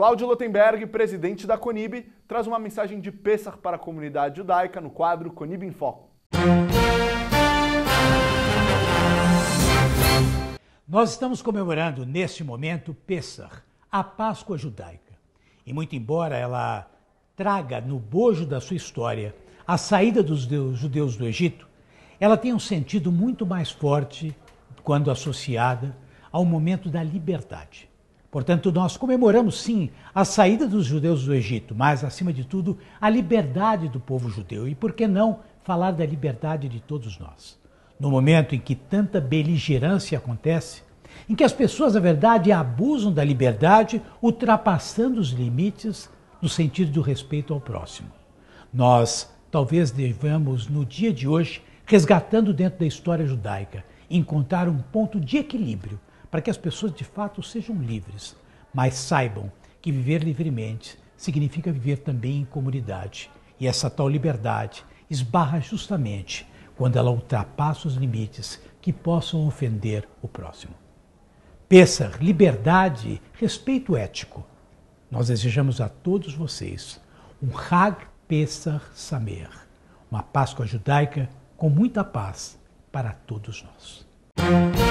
Cláudio Lotenberg, presidente da Conib, traz uma mensagem de Pessar para a comunidade judaica no quadro Conib em Foco. Nós estamos comemorando neste momento Pessar, a Páscoa judaica. E muito embora ela traga no bojo da sua história a saída dos judeus do Egito, ela tem um sentido muito mais forte quando associada ao momento da liberdade. Portanto, nós comemoramos sim a saída dos judeus do Egito, mas, acima de tudo, a liberdade do povo judeu. E por que não falar da liberdade de todos nós? No momento em que tanta beligerância acontece, em que as pessoas, na verdade, abusam da liberdade, ultrapassando os limites no sentido do respeito ao próximo. Nós talvez devamos, no dia de hoje, resgatando dentro da história judaica, encontrar um ponto de equilíbrio para que as pessoas de fato sejam livres, mas saibam que viver livremente significa viver também em comunidade. E essa tal liberdade esbarra justamente quando ela ultrapassa os limites que possam ofender o próximo. Pensar, liberdade, respeito ético. Nós desejamos a todos vocês um Hag Pesach Samer, uma Páscoa judaica com muita paz para todos nós.